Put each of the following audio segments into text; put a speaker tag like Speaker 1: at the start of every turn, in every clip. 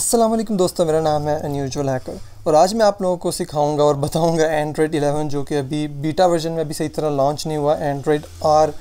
Speaker 1: असलम दोस्तों मेरा नाम है अनयूजल हैकर और आज मैं आप लोगों को सिखाऊंगा और बताऊंगा एंड्रॉयड 11 जो कि अभी बीटा वर्जन में अभी सही तरह लॉन्च नहीं हुआ एंड्रॉयड आर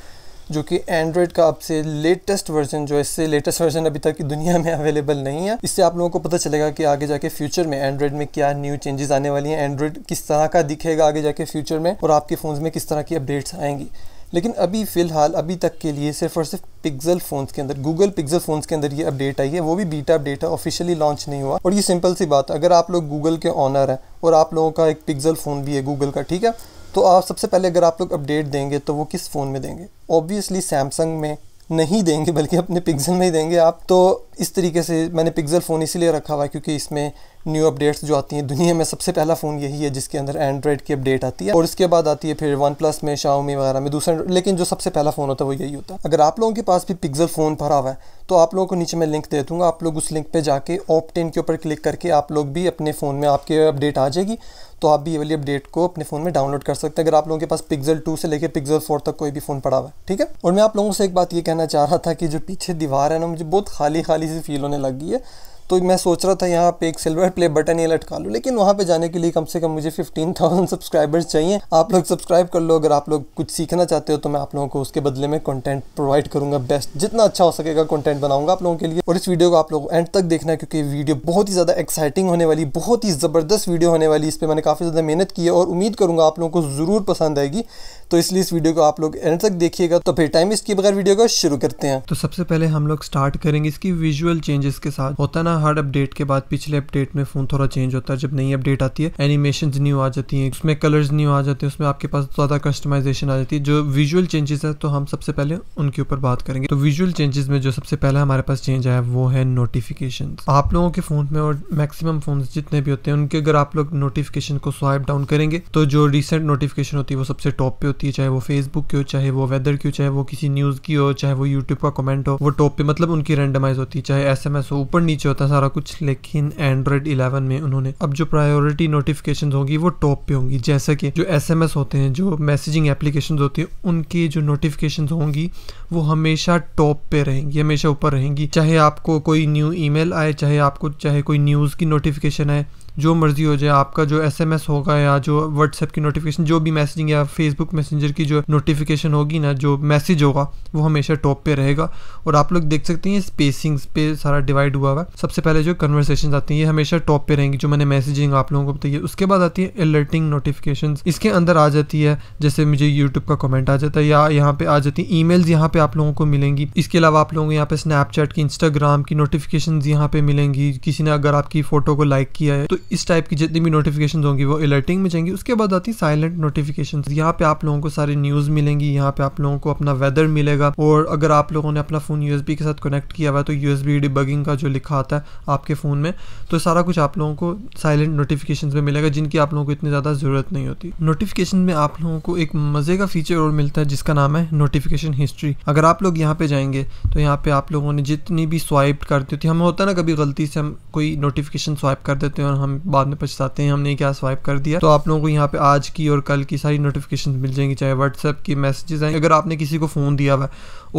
Speaker 1: जो कि एंड्रॉयड का आपसे लेटेस्ट वर्जन जो इससे लेटेस्ट वर्जन अभी तक की दुनिया में अवेलेबल नहीं है इससे आप लोगों को पता चलेगा कि आगे जाके फ्यूचर में एंड्रॉयड में क्या न्यू चेंजेस आने वाली हैं एंड्रॉयड किस तरह का दिखेगा आगे जाके फ्यूचर में और आपके फ़ोन में किस तरह की अपडेट्स आएंगी लेकिन अभी फ़िलहाल अभी तक के लिए सिर्फ और सिर्फ पिक्जल फ़ोन्स के अंदर गूगल पिक्जल फ़ोन्स के अंदर ये अपडेट आई है वो भी बीटा अपडेट है ऑफिशियली लॉन्च नहीं हुआ और ये सिंपल सी बात है अगर आप लोग गूगल के ऑनर हैं और आप लोगों का एक पिक्जल फ़ोन भी है गूगल का ठीक है तो आप सबसे पहले अगर आप लोग अपडेट देंगे तो वो किस फ़ोन में देंगे ऑब्वियसली सैमसंग में नहीं देंगे बल्कि अपने पिक्जल में ही देंगे आप तो इस तरीके से मैंने पिक्सल फ़ोन इसीलिए रखा हुआ है क्योंकि इसमें न्यू अपडेट्स जो आती हैं दुनिया में सबसे पहला फ़ोन यही है जिसके अंदर एंड्रॉयड की अपडेट आती है और इसके बाद आती है फिर वन प्लस में शाओमी वगैरह में दूसरा लेकिन जो सबसे पहला फ़ोन होता है वो यही होता है अगर आप लोगों के पास भी पिक्जल फ़ोन भरा हुआ है तो आप लोगों को नीचे मैं लिंक दे दूँगा आप लोग उस लिंक पर जाके ऑप्टेन के ऊपर क्लिक करके आप लोग भी अपने फ़ोन में आपके अपडेट आ जाएगी तो आप भी ये वाली अपडेट को अपने फ़ोन में डाउनलोड कर सकते हैं अगर आप लोगों के पास पिक्सल टू से लेकर पिक्सल फोर तक कोई भी फ़ोन पड़ा हुआ है ठीक है और मैं आप लोगों से एक बात ये कहना चाह रहा था कि जो पीछे दीवार है ना मुझे बहुत खाली खाली सी फील होने लग गई है तो मैं सोच रहा था यहाँ पे एक सिल्वर प्ले बटन ये लटका लूँ लेकिन वहाँ पे जाने के लिए कम से कम मुझे 15,000 सब्सक्राइबर्स चाहिए आप लोग सब्सक्राइब कर लो अगर आप लोग कुछ सीखना चाहते हो तो मैं आप लोगों को उसके बदले में कंटेंट प्रोवाइड करूँगा बेस्ट जितना अच्छा हो सकेगा कंटेंट बनाऊंगा आप लोगों के लिए और इस वीडियो को आप लोग एंड तक देखना क्योंकि वीडियो बहुत ही ज़्यादा एक्साइटिंग होने वाली बहुत ही ज़बरदस्त वीडियो होने वाली इस पर मैंने काफ़ी ज़्यादा मेहनत की है और उम्मीद करूँगा आप लोगों को ज़रूर पसंद आएगी तो इसलिए इस वीडियो को आप लोग एंड तक देखिएगा तो फिर टाइम इसके बगैर वीडियो को शुरू करते हैं तो सबसे पहले हम लोग स्टार्ट करेंगे इसकी विजुअल चेंजेस के साथ होता ना हर अपडेट के बाद पिछले अपडेट में फ़ोन थोड़ा चेंज होता है जब नई अपडेट आती है एनिमेशन न्यू आ जाती है उसमें कलर्स न्यू आ जाते हैं उसमें आपके पास ज़्यादा कस्टमाइजेशन आ जाती है जो विजुअल चेंजेस है तो हम सबसे पहले उनके ऊपर बात करेंगे तो विजुअल चेंजेस में जो सबसे पहला हमारे पास चेंज आया वो है नोटिफिकेशन आप लोगों के फ़ोन में और मैक्सिमम फ़ोन जितने भी होते हैं उनके अगर आप लोग नोटिफिकेशन को स्वाइप डाउन करेंगे तो जो रिसेंट नोटिफिकेशन होती है वो सबसे टॉप पे होती है चाहे वो फेसबुक की हो चाहे वो वेदर की हो चाहे वो किसी न्यूज़ की हो चाहे वो यूट्यूब का कमेंट हो वो टॉप पे मतलब उनकी रेंडमाइज होती है चाहे एस हो ऊपर नीचे होता है सारा कुछ लेकिन एंड्रॉइड 11 में उन्होंने अब जो प्रायोरिटी नोटिफिकेशन होंगी वो टॉप पे होंगी जैसे कि जो एसएमएस होते हैं जो मैसेजिंग एप्लीकेशन होती हैं उनकी जो नोटिफिकेशन होंगी वो हमेशा टॉप पे रहेंगी हमेशा ऊपर रहेंगी चाहे आपको कोई न्यू ईमेल आए चाहे आपको चाहे कोई न्यूज़ की नोटिफिकेशन आए जो मर्ज़ी हो जाए आपका जो एस एम एस होगा या जो व्हाट्सएप की नोटिफिकेशन जो भी मैसेजिंग या फेसबुक मैसेंजर की जो नोटिफिकेशन होगी ना जो मैसेज होगा वो हमेशा टॉप पे रहेगा और आप लोग देख सकते हैं स्पेसिंग्स पे सारा डिवाइड हुआ हुआ है सबसे पहले जो कन्वर्सेशन आती हैं ये हमेशा टॉप पे रहेंगी जो मैंने मैसेजिंग आप लोगों को बताई है उसके बाद आती है अलर्टिंग नोटिफिकेशन इसके अंदर आ जाती है जैसे मुझे यूट्यूब का कॉमेंट आ जाता है या यहाँ पे आ जाती है ई मेल्स यहाँ पे आप लोगों को मिलेंगी इसके अलावा आप लोगों को यहाँ पे स्नैपचैट की इंस्टाग्राम की नोटिफिकेशन यहाँ पे मिलेंगी किसी ने अगर आपकी फोटो को लाइक किया है तो इस टाइप की जितनी भी नोटिफिकेशन होंगी वो अलर्टिंग में जाएंगी उसके बाद आती साइलेंट नोटिफिकेशन यहाँ पे आप लोगों को सारी न्यूज़ मिलेंगी यहाँ पे आप लोगों को अपना वेदर मिलेगा और अगर आप लोगों ने अपना फ़ोन यूएसबी के साथ कनेक्ट किया हुआ है तो यूएसबी डिबगिंग का जो लिखा आता है आपके फ़ोन में तो सारा कुछ आप लोगों को साइलेंट नोटिफिकेशन में मिलेगा जिनकी आप लोगों को इतनी ज़्यादा ज़रूरत नहीं होती नोटिफिकेशन में आप लोगों को एक मज़े का फीचर और मिलता है जिसका नाम है नोटिफिकेशन हिस्ट्री अगर आप लोग यहाँ पे जाएंगे तो यहाँ पे आप लोगों ने जितनी भी स्वाइप करती होती हमें होता ना कभी गलती से हम कोई नोटिफिकेशन स्वाइप कर देते हैं और हम हम बाद में पछताते हैं हमने क्या स्वाइप कर दिया तो आप लोगों को यहाँ पे आज की और कल की सारी नोटिफिकेशन मिल जाएंगी चाहे व्हाट्सएप की मैसेजेस आएंगे अगर आपने किसी को फ़ोन दिया हुआ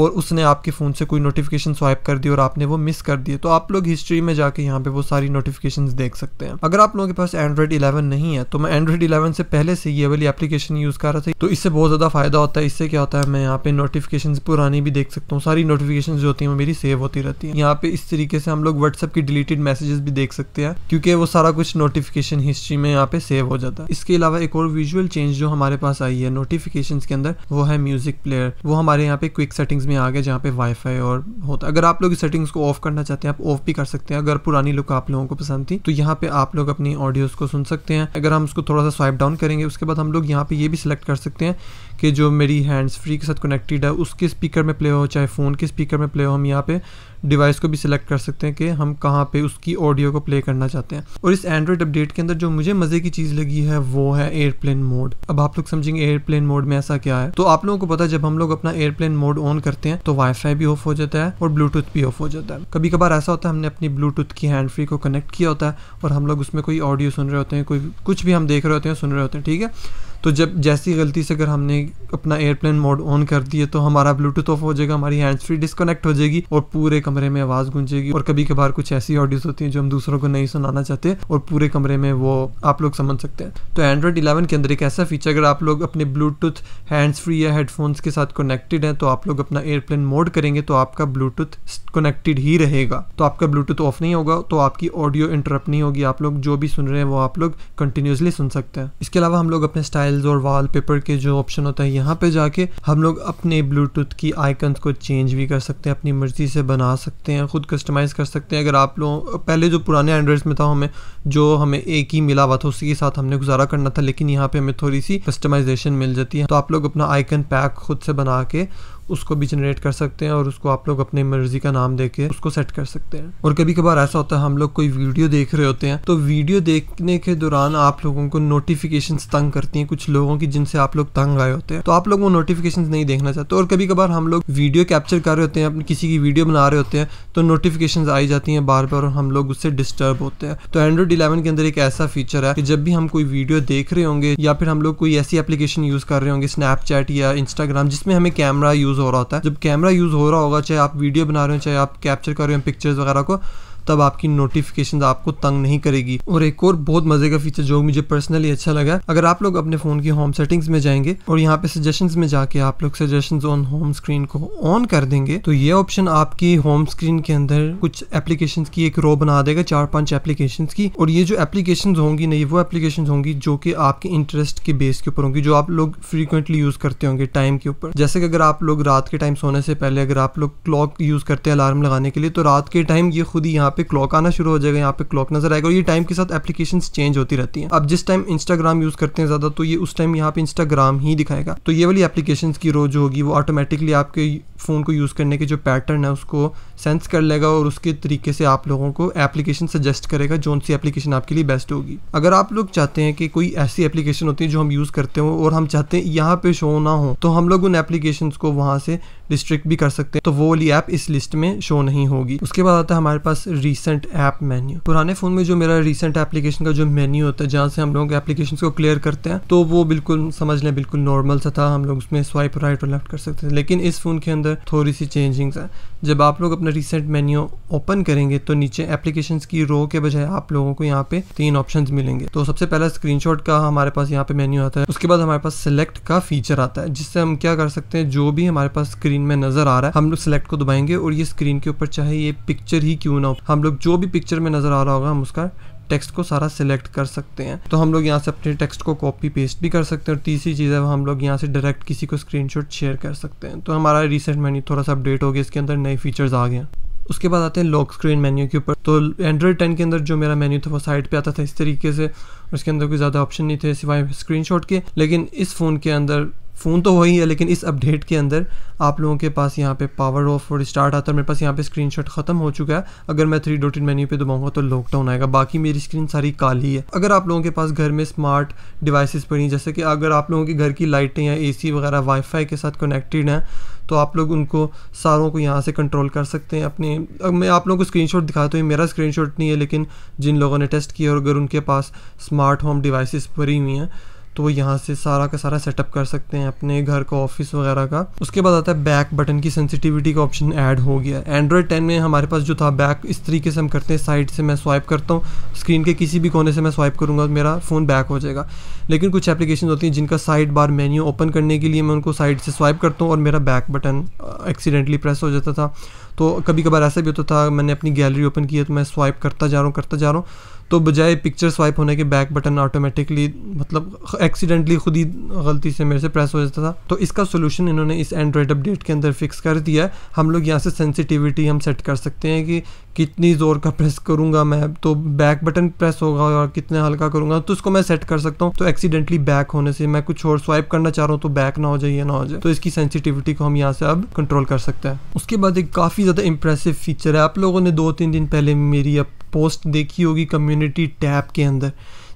Speaker 1: और उसने आपके फ़ोन से कोई नोटिफिकेशन स्वाइप कर दी और आपने वो मिस कर दिए तो आप लोग हिस्ट्री में जाके यहाँ पे वो सारी नोटिफिकेशन देख सकते हैं अगर आप लोगों के पास एंड्रॉइड इलेवन नहीं है तो मैं एंड्रॉइड इलेवन से पहले से ये वाली एप्लीकेशन यूज़ कर रहा था तो इससे बहुत ज़्यादा फ़ायदा होता है इससे क्या होता है मैं यहाँ पे नोटिफिकेशन पुरानी भी देख सकता हूँ सारी नोटिफिकेशन जो होती हैं वो मेरी सेव होती रहती है यहाँ पे इस तरीके से हम लोग व्हाट्सएप की डिलीटेड मैसेजेस भी देख सकते हैं क्योंकि वो सारा कुछ नोटिफिकेशन हिस्ट्री में यहाँ पे सेव हो जाता है इसके अलावा एक और विजुअल चेंज जो हमारे पास आई है नोटिफिकेशन के अंदर वो है म्यूजिक प्लेयर वो हमारे यहाँ पे क्विक सेटिंग्स में आ गया जहाँ पे वाईफाई और होता है अगर आप लोग सेटिंग्स को ऑफ करना चाहते हैं आप ऑफ भी कर सकते हैं अगर पुरानी लुक आप लोगों को पसंद थी तो यहाँ पे आप लोग अपनी ऑडियोज को सुन सकते हैं अगर हम उसको थोड़ा सा स्वाइप डाउन करेंगे उसके बाद हम लोग यहाँ पे ये भी सिलेक्ट कर सकते हैं कि जो मेरी हैंड्स फ्री के साथ कनेक्टेड है उसके स्पीकर में प्ले हो चाहे फ़ोन के स्पीकर में प्ले हो हम यहाँ पे डिवाइस को भी सिलेक्ट कर सकते हैं कि हम कहाँ पे उसकी ऑडियो को प्ले करना चाहते हैं और इस एंड्रॉयड अपडेट के अंदर जो मुझे मज़े की चीज़ लगी है वो है एयरप्लेन मोड अब आप लोग समझेंगे एयरप्लेन मोड में ऐसा क्या है तो आप लोगों को पता है जब हम लोग अपना एयरप्लेन मोड ऑन करते हैं तो वाईफाई भी ऑफ हो जाता है और ब्लूटूथ भी ऑफ हो जाता है कभी कभार ऐसा होता है हमने अपनी ब्लूटूथ की हैंड फ्री को कनेक्ट किया होता है और हम लोग उसमें कोई ऑडियो सुन रहे होते हैं कोई कुछ भी हम देख रहे होते हैं सुन रहे होते हैं ठीक है तो जब जैसी गलती से अगर हमने अपना एयरप्लेन मोड ऑन कर दिया तो हमारा ब्लूटूथ ऑफ हो जाएगा हमारी हैंड्स फ्री डिस्कनेक्ट हो जाएगी और पूरे कमरे में आवाज़ गूंजेगी और कभी कभार कुछ ऐसी ऑडियोज होती हैं जो हम दूसरों को नहीं सुनाना चाहते और पूरे कमरे में वो आप लोग समझ सकते हैं तो एंड्रॉयड इलेवन के अंदर एक ऐसा फीचर अगर आप लोग अपने ब्लूटूथ हैंड्स फ्री या हेडफोन्स के साथ कनेक्टेड हैं तो आप लोग अपना एयरप्लेन मोड करेंगे तो आपका ब्लूटूथ कनेक्टेड ही रहेगा तो आपका ब्लूटूथ ऑफ नहीं होगा तो आपकी ऑडियो इंटरप्ट नहीं होगी आप लोग जो भी सुन रहे हैं वो आप लोग कंटिन्यूसली सुन सकते हैं इसके अलावा हम लोग अपने स्टाइल टाइल्स और वॉलपेपर के जो ऑप्शन होता है यहाँ पे जाके हम लोग अपने ब्लूटूथ की आइकन को चेंज भी कर सकते हैं अपनी मर्ज़ी से बना सकते हैं ख़ुद कस्टमाइज़ कर सकते हैं अगर आप लोग पहले जो पुराने एंड्रॉइड्स में था हमें जो हमें एक ही मिला हुआ था उसी के साथ हमने गुजारा करना था लेकिन यहाँ पर हमें थोड़ी सी कस्टमाइजेशन मिल जाती है तो आप लोग अपना आइकन पैक खुद से बना के उसको भी जनरेट कर सकते हैं और उसको आप लोग अपनी मर्जी का नाम दे के उसको सेट कर सकते हैं और कभी कभार ऐसा होता है हम लोग कोई वीडियो देख रहे होते हैं तो वीडियो देखने के दौरान आप लोगों को नोटिफिकेशन तंग करती हैं कुछ लोगों की जिनसे आप लोग तंग आए होते हैं तो आप लोग वो नोटिफिकेशन नहीं देखना चाहते और कभी कभार हम लोग वीडियो कैप्चर कर रहे होते हैं अपनी किसी की वीडियो बना रहे होते हैं तो नोटिफिकेशन आई जाती हैं बार बार और हम लोग उससे डिस्टर्ब होते हैं तो एंड्रॉइड इलेवन के अंदर एक ऐसा फीचर है कि जब भी हम कोई वीडियो देख रहे होंगे या फिर हम लोग कोई ऐसी एप्लीकेशन यूज़ कर रहे होंगे स्नैपचैट या इंस्टाग्राम जिसमें हमें कैमरा यूज़ यूज़ हो रहा होता है जब कैमरा यूज़ हो रहा होगा चाहे आप वीडियो बना रहे हो चाहे आप कैप्चर कर रहे हो पिक्चर्स वगैरह को तब आपकी नोटिफिकेशन आपको तंग नहीं करेगी और एक और बहुत मजे का फीचर जो मुझे पर्सनली अच्छा लगा अगर आप लोग अपने फ़ोन की होम सेटिंग्स में जाएंगे और यहाँ पे सजेशन में जाके आप लोग सजेशन ऑन होम स्क्रीन को ऑन कर देंगे तो ये ऑप्शन आपकी होम स्क्रीन के अंदर कुछ एप्लीकेशन की एक रो बना देगा चार पांच एप्लीकेशन की और ये जो एप्लीकेशन होंगी नहीं वो एप्लीकेशन होंगी जो कि आपके इंटरेस्ट के बेस के ऊपर होंगी जो आप लोग फ्रीक्वेंटली यूज करते होंगे टाइम के ऊपर जैसे कि अगर आप लोग रात के टाइम सोने से पहले अगर आप लोग क्लॉक यूज करते हैं अलार्म लगाने के लिए तो रात के टाइम ये खुद ही यहाँ यहाँ पे क्लॉक आना शुरू हो जाएगा यहाँ पे क्लॉक नजर आएगा और ये टाइम के साथ एप्लीकेशन चेंज होती रहती है अब जिस टाइम इंस्टाग्राम यूज करते हैं ज्यादा तो ये उस टाइम यहाँ पे इंस्टाग्राम ही दिखाएगा तो ये वाली एप्लीकेशन की रोज होगी वो ऑटोमेटिकली आपके फ़ोन को यूज़ करने के जो पैटर्न है उसको सेंस कर लेगा और उसके तरीके से आप लोगों को एप्लीकेशन सजेस्ट करेगा जौन सी एप्लीकेशन आपके लिए बेस्ट होगी अगर आप लोग चाहते हैं कि कोई ऐसी एप्लीकेशन होती है जो हम यूज़ करते हो और हम चाहते हैं यहाँ पे शो ना हो तो हम लोग उन एप्लीकेशन को वहाँ से डिस्ट्रिक्ट भी कर सकते हैं तो वो वाली ऐप इस लिस्ट में शो नहीं होगी उसके बाद आता है हमारे पास रिसेंट ऐप मेन्यू पुराने फ़ोन में जो मेरा रिसेंट एप्लीकेशन का जो मेन्यू होता है जहाँ से हम लोग एप्लीकेशन को क्लियर करते हैं तो वो बिल्कुल समझ लें बिल्कुल नॉर्मल सा था हम लोग उसमें स्वाइप राइट और लेफ्ट कर सकते थे लेकिन इस फ़ोन के अंदर अंदर थोड़ी सी चेंजिंग्स हैं जब आप लोग अपना रिसेंट मेन्यू ओपन करेंगे तो नीचे एप्लीकेशन की रो के बजाय आप लोगों को यहाँ पे तीन ऑप्शन मिलेंगे तो सबसे पहला स्क्रीन का हमारे पास यहाँ पे मेन्यू आता है उसके बाद हमारे पास सिलेक्ट का फीचर आता है जिससे हम क्या कर सकते हैं जो भी हमारे पास स्क्रीन में नजर आ रहा है हम लोग सिलेक्ट को दबाएंगे और ये स्क्रीन के ऊपर चाहे ये पिक्चर ही क्यों ना हो हम लोग जो भी पिक्चर में नजर आ रहा होगा हम उसका टेक्स्ट को सारा सिलेक्ट कर सकते हैं तो हम लोग यहाँ से अपने टेक्स्ट को कॉपी पेस्ट भी कर सकते हैं और तीसरी चीज़ है हम लोग यहाँ से डायरेक्ट किसी को स्क्रीनशॉट शेयर कर सकते हैं तो हमारा रिसेंट मेन्यू थोड़ा सा अपडेट हो गया इसके अंदर नए फीचर्स आ गए उसके बाद आते हैं लॉक स्क्रीन मेन्यू के ऊपर तो एंड्रॉयड टेन के अंदर जो मेरा मेन्यू था वो साइड पे आता था इस तरीके से उसके अंदर कोई ज़्यादा ऑप्शन नहीं थे सिवाय स्क्रीनशॉट के लेकिन इस फ़ोन के अंदर फ़ोन तो वही है लेकिन इस अपडेट के अंदर आप लोगों के पास यहाँ पे पावर ऑफ और स्टार्ट आता है मेरे पास यहाँ पे स्क्रीनशॉट ख़त्म हो चुका है अगर मैं थ्री डोटेड मेन्यू पे दबाऊंगा तो लॉकडाउन आएगा बाकी मेरी स्क्रीन सारी काली है अगर आप लोगों के पास घर में स्मार्ट डिवाइसेस पड़ी हैं जैसे कि अगर आप लोगों के घर की लाइटें या ए वगैरह वाईफाई के साथ कनेक्टेड हैं तो आप लोग उनको सारों को यहाँ से कंट्रोल कर सकते हैं अपने अब मैं आप लोगों को स्क्रीनशॉट दिखाता हूँ मेरा स्क्रीनशॉट नहीं है लेकिन जिन लोगों ने टेस्ट किया और अगर उनके पास स्मार्ट होम डिवाइसेस भरी हुई हैं तो वो यहाँ से सारा का सारा सेटअप कर सकते हैं अपने घर का ऑफिस वगैरह का उसके बाद आता है बैक बटन की सेंसिटिविटी का ऑप्शन ऐड हो गया एंड्रॉयड टेन में हमारे पास जो था बैक इस तरीके से हम करते हैं साइड से मैं स्वाइप करता हूँ स्क्रीन के किसी भी कोने से मैं स्वाइप करूँगा तो मेरा फ़ोन बैक हो जाएगा लेकिन कुछ एप्लीकेशन होती हैं जिनका साइड बार मेन्यू ओपन करने के लिए मैं उनको साइड से स्वाइप करता हूँ और मेरा बैक बटन एक्सीडेंटली प्रेस हो जाता था तो कभी कभार ऐसा भी होता था मैंने अपनी गैलरी ओपन की है तो मैं स्वाइप करता जा रहा हूँ करता जा रहा हूँ तो बजाय पिक्चर स्वाइप होने के बैक बटन ऑटोमेटिकली मतलब एक्सीडेंटली खुद ही गलती से मेरे से प्रेस हो जाता था तो इसका सोल्यूशन इन्होंने इस एंड्रॉयड अपडेट के अंदर फिक्स कर दिया है हम लोग यहाँ से सेंसिटिविटी हम सेट कर सकते हैं कि कितनी ज़ोर का प्रेस करूँगा मैं तो बैक बटन प्रेस होगा और कितना हल्का करूँगा तो उसको मैं सेट कर सकता हूँ तो एक्सीडेंटली बैक होने से मैं कुछ और स्वाइप करना चाह रहा हूँ तो बैक ना हो जाए या ना हो जाए तो इसकी सेंसिटिविटी को हम यहाँ से अब कंट्रोल कर सकते हैं उसके बाद एक काफ़ी ज़्यादा इंप्रेसिव फीचर है आप लोगों ने दो तीन दिन पहले मेरी अब पोस्ट देखी होगी कम्युनिटी टैब के अंदर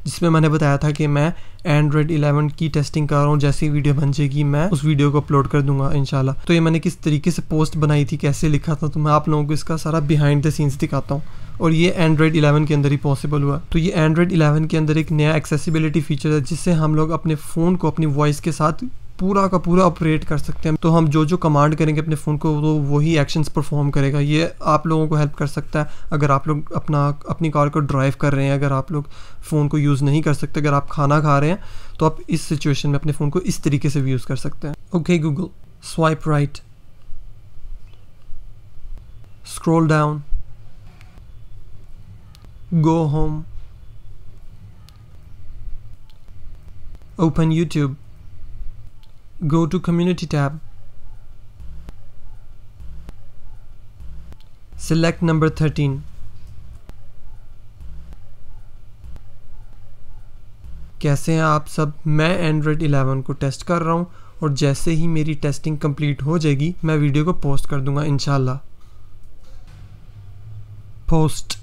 Speaker 1: जिसमें मैंने बताया था कि मैं एंड्रॉयड 11 की टेस्टिंग कर रहा हूँ जैसी वीडियो बन जाएगी मैं उस वीडियो को अपलोड कर दूंगा इनशाला तो ये मैंने किस तरीके से पोस्ट बनाई थी कैसे लिखा था तो मैं आप लोगों को इसका सारा बिहाइंड द सीन्स दिखाता हूँ और ये एंड्रॉयड 11 के अंदर ही पॉसिबल हुआ तो ये एंड्रॉयड 11 के अंदर एक नया एक्सेसिबिलिटी फीचर है जिससे हम लोग अपने फ़ोन को अपनी वॉइस के साथ पूरा का पूरा ऑपरेट कर सकते हैं तो हम जो जो कमांड करेंगे अपने फ़ोन को तो वही एक्शंस परफॉर्म करेगा ये आप लोगों को हेल्प कर सकता है अगर आप लोग अपना अपनी कार को ड्राइव कर रहे हैं अगर आप लोग फ़ोन को यूज़ नहीं कर सकते अगर आप खाना खा रहे हैं तो आप इस सिचुएशन में अपने फ़ोन को इस तरीके से भी यूज़ कर सकते हैं okay Google swipe right scroll down go home open YouTube go to Community tab. Select number 13. कैसे हैं आप सब मैं एंड्रॉयड 11 को टेस्ट कर रहा हूं और जैसे ही मेरी टेस्टिंग कंप्लीट हो जाएगी मैं वीडियो को पोस्ट कर दूंगा इनशाला पोस्ट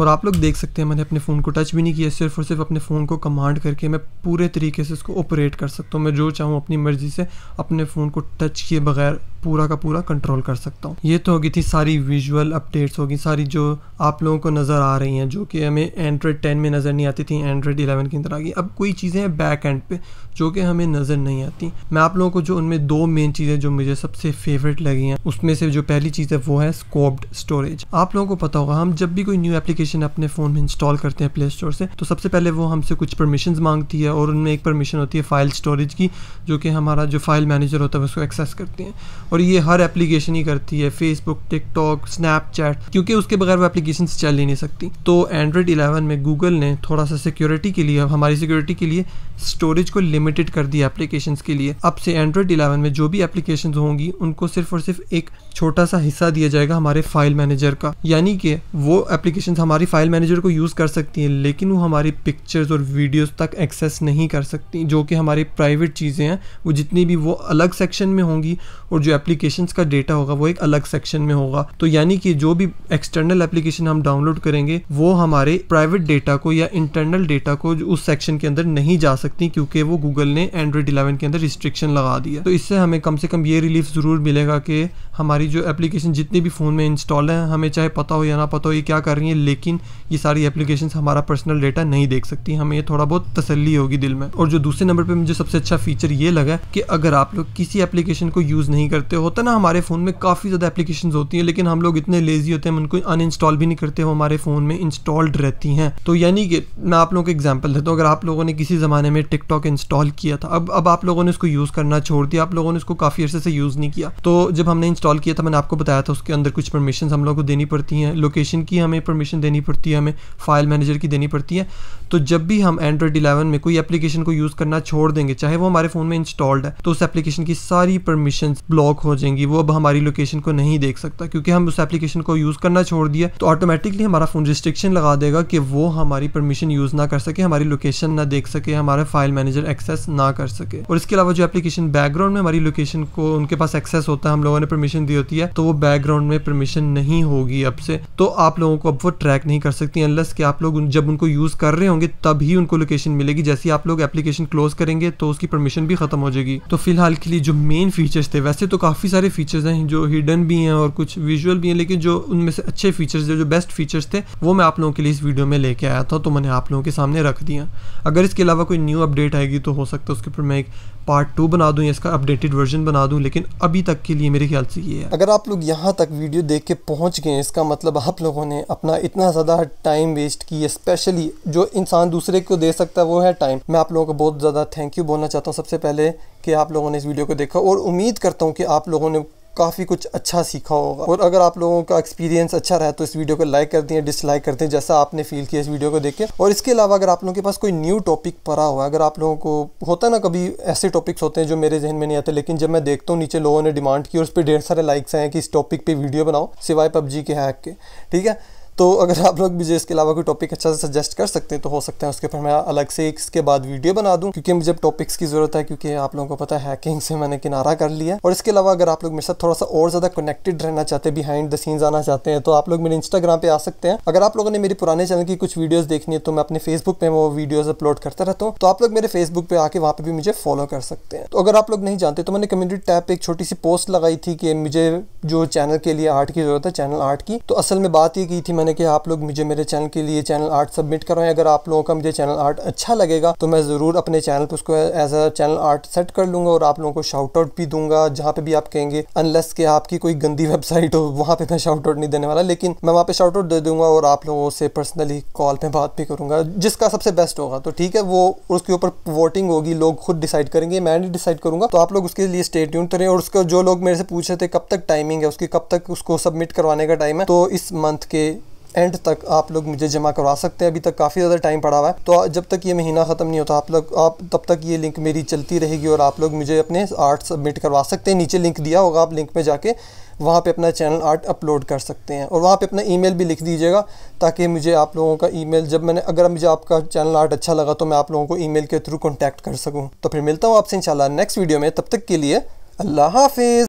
Speaker 1: और आप लोग देख सकते हैं मैंने अपने फ़ोन को टच भी नहीं किया सिर्फ और सिर्फ अपने फ़ोन को कमांड करके मैं पूरे तरीके से इसको ऑपरेट कर सकता हूँ मैं जो चाहूँ अपनी मर्ज़ी से अपने फ़ोन को टच किए बगैर पूरा का पूरा कंट्रोल कर सकता हूँ ये तो होगी थी सारी विजुअल अपडेट्स होगी सारी जो आप लोगों को नज़र आ रही हैं जो कि हमें एंड्रॉयड टेन में नज़र नहीं आती थी एंड्रॉयड इलेवन की तरह की अब कोई चीज़ें हैं बैक एंड पे जो कि हमें नज़र नहीं आती मैं आप लोगों को जो उनमें दो मेन चीज़ें जो मुझे सबसे फेवरेट लगी हैं उसमें से जो पहली चीज़ है वो है स्कोप्ड स्टोरेज आप लोगों को पता होगा हम जब भी कोई न्यू एप्लीकेशन एप्लीकेशन अपने फ़ोन में इंस्टॉल करते हैं प्ले स्टोर से तो सबसे पहले वो हमसे कुछ परमिशन मांगती है और उनमें एक परमिशन होती है फ़ाइल स्टोरेज की जो कि हमारा जो फाइल मैनेजर होता है उसको एक्सेस करती हैं और ये हर एप्लीकेशन ही करती है फेसबुक टिकटॉक स्नैपचैट क्योंकि उसके बगैर वो एप्लीकेशन चल ही नहीं सकती तो एंड्रॉयड इलेवन में गूगल ने थोड़ा सा सिक्योरिटी के लिए हमारी सिक्योरिटी के लिए स्टोरेज को लिमिटेड कर दिया एप्लीकेशन के लिए अब से एंड्रॉयड इलेवन में जो भी एप्लीकेशन होंगी उनको सिर्फ और सिर्फ एक छोटा सा हिस्सा दिया जाएगा हमारे फाइल मैनेजर का यानी कि वो एप्लीकेशन हमारी फाइल मैनेजर को यूज़ कर सकती हैं लेकिन वो हमारी पिक्चर्स और वीडियोस तक एक्सेस नहीं कर सकती जो कि हमारी प्राइवेट चीज़ें हैं वो जितनी भी वो अलग सेक्शन में होंगी और जो एप्लीकेशन का डेटा होगा वो एक अलग सेक्शन में होगा तो यानी कि जो भी एक्सटर्नल एप्लीकेशन हम डाउनलोड करेंगे वो हमारे प्राइवेट डेटा को या इंटरनल डेटा को उस सेक्शन के अंदर नहीं जा सकती क्योंकि वो गूगल ने एंड्रॉइड इलेवन के अंदर रिस्ट्रिक्शन लगा दिया तो इससे हमें कम से कम ये रिलीफ ज़रूर मिलेगा कि हमारी जो एप्लीकेशन जितनी भी फ़ोन में इंस्टॉल है हमें चाहे पता हो या ना पता हो ये क्या कर रही है लेकिन लेकिन ये सारी एप्लीकेशन हमारा पर्सनल डेटा नहीं देख सकती हमें ये थोड़ा बहुत तसली होगी दिल में और जो दूसरे नंबर पर मुझे सबसे अच्छा फीचर ये लगा कि अगर आप लोग किसी एप्लीकेशन को यूज़ नहीं करते होता ना हमारे फ़ोन में काफ़ी ज़्यादा एप्लीकेशन होती हैं लेकिन हम लोग इतने लेजी होते हैं उनको अन इंस्टॉल भी नहीं करते वो हमारे फ़ोन में इंस्टॉल्ड रहती हैं तो यानी कि मैं आप लोगों को एग्जाम्पल देता हूँ अगर आप लोगों ने किसी ज़माने में टिकटॉक इंस्टॉल किया था अब अब आप लोगों ने उसको यूज़ करना छोड़ दिया आप लोगों ने उसको काफ़ी अर्से से यूज़ नहीं किया तो जब हमने इंस्टॉल किया था मैंने आपको बताया था उसके अंदर कुछ परमिशन हम लोग को देनी पड़ती हैं लोकेशन की हमें परमिशन देनी पड़ती है हमें फाइल मैनेजर की देनी पड़ती है तो जब भी हम एंड्रॉयड 11 में कोई एप्लीकेशन को यूज़ करना छोड़ देंगे चाहे वो हमारे फ़ोन में इंस्टॉल्ड है तो उस एप्लीकेशन की सारी परमिशन ब्लॉक हो जाएंगी वो अब हमारी लोकेशन को नहीं देख सकता क्योंकि हम उस एप्लीकेशन को यूज़ करना छोड़ दिया तो ऑटोमेटिकली हमारा फ़ोन रिस्ट्रिक्शन लगा देगा कि वो हमारी परमिशन यूज़ ना कर सके हमारी लोकेशन ना देख सके हमारा फाइल मैनेजर एक्सेस ना कर सके और इसके अलावा जो एप्लीकेशन बैकग्राउंड में हमारी लोकेशन को उनके पास एक्सेस होता है हम लोगों ने परमिशन दी होती है तो वो बैकग्राउंड में परमिशन नहीं होगी अब से तो आप लोगों को अब वो ट्रैक ट्रैक नहीं कर सकती अनलस कि आप लोग जब उनको यूज़ कर रहे होंगे तब ही उनको लोकेशन मिलेगी जैसे आप लोग एप्लीकेशन क्लोज करेंगे तो उसकी परमिशन भी ख़त्म हो जाएगी तो फिलहाल के लिए जो मेन फीचर्स थे वैसे तो काफ़ी सारे फीचर्स हैं जो हिडन भी हैं और कुछ विजुअल भी हैं लेकिन जो उनमें से अच्छे फीचर्स जो बेस्ट फीचर्स थे वो मैं आप लोगों के लिए इस वीडियो में लेके आया था तो मैंने आप लोगों के सामने रख दिया अगर इसके अलावा कोई न्यू अपडेट आएगी तो हो सकता है उसके ऊपर मैं एक पार्ट टू बना दूँ या इसका अपडेटेड वर्जन बना दूँ लेकिन अभी तक के लिए मेरे ख्याल से ये है अगर आप लोग यहाँ तक वीडियो देख के पहुँच गए इसका मतलब आप लोगों ने अपना इतना ज़्यादा टाइम वेस्ट किया स्पेशली जो इंसान दूसरे को दे सकता है वो है टाइम मैं आप लोगों को बहुत ज़्यादा थैंक यू बोलना चाहता हूँ सबसे पहले कि आप लोगों ने इस वीडियो को देखा और उम्मीद करता हूँ कि आप लोगों ने काफ़ी कुछ अच्छा सीखा होगा और अगर आप लोगों का एक्सपीरियंस अच्छा रहा तो इस वीडियो को लाइक कर दें डिसलाइक कर दें जैसा आपने फील किया इस वीडियो को देख के और इसके अलावा अगर आप लोगों के पास कोई न्यू टॉपिक पड़ा हुआ अगर आप लोगों को होता ना कभी ऐसे टॉपिक्स होते हैं जो मेरे जहन में नहीं आते लेकिन जब मैं देखता हूँ नीचे लोगों ने डिमांड की और उस पर ढेर सारे लाइक्स आए हैं कि इस टॉपिक पर वीडियो बनाओ सिवाय पबजी के हैक के ठीक है तो अगर आप लोग मुझे इसके अलावा कोई टॉपिक अच्छा से सजेस्ट कर सकते हैं तो हो सकता है उसके ऊपर मैं अलग से इसके बाद वीडियो बना दूं क्योंकि मुझे टॉपिक्स की ज़रूरत है क्योंकि आप लोगों को पता है हैकिंग से मैंने किनारा कर लिया और इसके अलावा अगर आप लोग मेरे साथ थोड़ा सा और ज़्यादा कनेक्टेड रहना चाहते हैं बिहाइंड द सीन्स आना चाहते हैं तो आप लोग मेरे इंस्टाग्राम पर आ सकते हैं अगर आप लोगों ने मेरे पुराने चैनल की कुछ वीडियोज देखनी है तो मैं अपने फेसबुक पर वो वीडियोज अपलोड करता रहता हूँ तो आप लोग मेरे फेसबुक पर आके वहाँ पर भी मुझे फॉलो कर सकते हैं तो अगर आप लोग नहीं जानते तो मैंने कम्युनिटी टैप पर एक छोटी सी पोस्ट लगाई थी कि मुझे जो चैनल के लिए आर्ट की जरूरत है चैनल आर्ट की तो असल में बात ये की थी मैंने मैंने कि आप लोग मुझे मेरे चैनल के लिए चैनल आर्ट सबमिट हैं अगर आप लोगों का मुझे चैनल आर्ट अच्छा लगेगा तो मैं ज़रूर अपने चैनल पर उसको as a channel art set कर लूँगा और आप लोगों को शाउट आउट भी दूंगा जहाँ पर भी आप कहेंगे अनलेस के आपकी कोई गंदी वेबसाइट हो वहाँ पर मैं शाउट आउट नहीं देने वाला लेकिन मैं वहाँ पर शाउट आउट दे दूंगा और आप लोगों से पर्सनली कॉल पर बात भी करूँगा जिसका सबसे बेस्ट होगा तो ठीक है वो उसके ऊपर वोटिंग होगी लोग खुद डिसाइड करेंगे मैं नहीं डिसाइड करूँगा तो आप लोग उसके लिए स्टेट यून करें और उसका जो लोग मेरे से पूछ रहे थे कब तक टाइमिंग है उसकी कब तक उसको सबमिट करवाने का टाइम है तो इस मंथ के एंड तक आप लोग मुझे जमा करवा सकते हैं अभी तक काफ़ी ज़्यादा टाइम पड़ा हुआ है तो जब तक ये महीना ख़त्म नहीं होता आप लोग आप तब तक ये लिंक मेरी चलती रहेगी और आप लोग मुझे अपने आर्ट सबमिट करवा सकते हैं नीचे लिंक दिया होगा आप लिंक में जाके वहाँ पे अपना चैनल आर्ट अपलोड कर सकते हैं और वहाँ पे अपना ईमेल भी लिख दीजिएगा ताकि मुझे आप लोगों का ईमेल जब मैंने अगर मुझे आपका चैनल आर्ट अच्छा लगा तो मैं आप लोगों को ईमेल के थ्रू कॉन्टैक्ट कर सकूँ तो फिर मिलता हूँ आपसे इंशाल्लाह नेक्स्ट वीडियो में तब तक के लिए अल्लाह हाफिज़